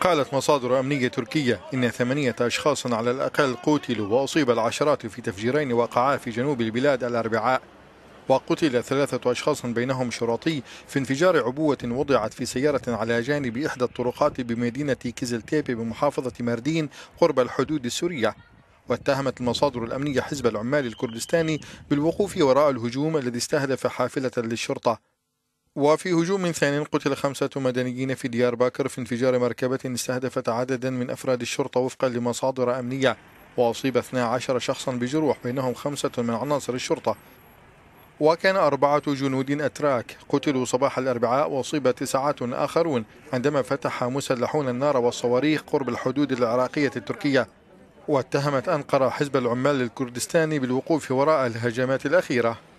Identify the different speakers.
Speaker 1: قالت مصادر أمنية تركية إن ثمانية أشخاص على الأقل قتلوا وأصيب العشرات في تفجيرين وقعا في جنوب البلاد الأربعاء وقتل ثلاثة أشخاص بينهم شرطي في انفجار عبوة وضعت في سيارة على جانب إحدى الطرقات بمدينة كيزلتيب بمحافظة ماردين قرب الحدود السورية واتهمت المصادر الأمنية حزب العمال الكردستاني بالوقوف وراء الهجوم الذي استهدف حافلة للشرطة وفي هجوم ثاني قتل خمسة مدنيين في ديار باكر في انفجار مركبة استهدفت عددا من أفراد الشرطة وفقا لمصادر أمنية وأصيب 12 شخصا بجروح بينهم خمسة من عناصر الشرطة وكان أربعة جنود أتراك قتلوا صباح الأربعاء وأصيب تسعة آخرون عندما فتح مسلحون النار والصواريخ قرب الحدود العراقية التركية واتهمت أنقرة حزب العمال الكردستاني بالوقوف وراء الهجمات الأخيرة